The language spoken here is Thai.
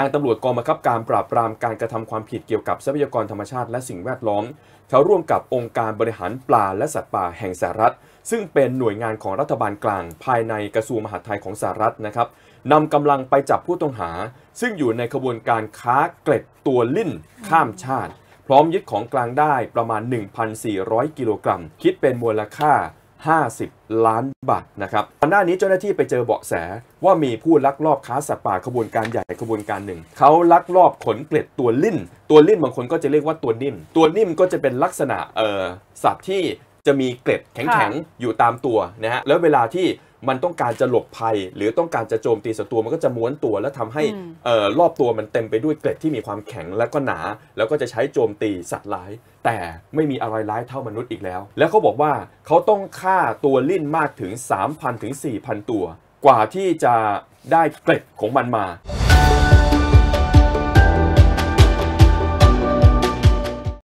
ทางตำรวจกองบังคับการปราบปรามการกระทำความผิดเกี่ยวกับทรัพยากรธรรมชาติและสิ่งแวดล้อมเขาร่วมกับองค์การบริหารปลาและสัตว์ป่าแห่งสหรัฐซึ่งเป็นหน่วยงานของรัฐบาลกลาง ภายในกระทรวงมหาดไทยของสหรัฐนะครับนำกำลังไปจับผู้ต้องหา ซึ่งอยู่ในขบวนการค้าเกล็ดตัวลิ่นข้ามชาติ พร้อมยึดของกลางได้ประมาณ 1,400 กิโลกรัมคิดเป็นมูลค่า50 ล้านบาทนะครับก่อนหน้านี้เจ้าหน้าที่ไปเจอเบาะแสว่ามีผู้ลักลอบค้าสัตว์ป่าขบวนการใหญ่ขบวนการหนึ่ง เขาลักลอบขนเกล็ดตัวลิ่น ตัวลิ่นบางคนก็จะเรียกว่าตัวนิ่ม ตัวนิ่มก็จะเป็นลักษณะเอ่อสัตว์ที่จะมีเกล็ดแข็งๆ อยู่ตามตัวนะฮะ แล้วเวลาที่มันต้องการจะหลบภัยหรือต้องการจะโจมตีศัตรูมันก็จะม้วนตัวและทำให้รอบตัวมันเต็มไปด้วยเกล็ดที่มีความแข็งและก็หนา แล้วก็จะใช้โจมตีสัตว์ร้าย แต่ไม่มีอะไรร้ายเท่ามนุษย์อีกแล้ว แล้วเขาบอกว่าเขาต้องฆ่าตัวลิ่นมากถึง3,000ถึง4,000ตัว กว่าที่จะได้เกล็ดของมันมา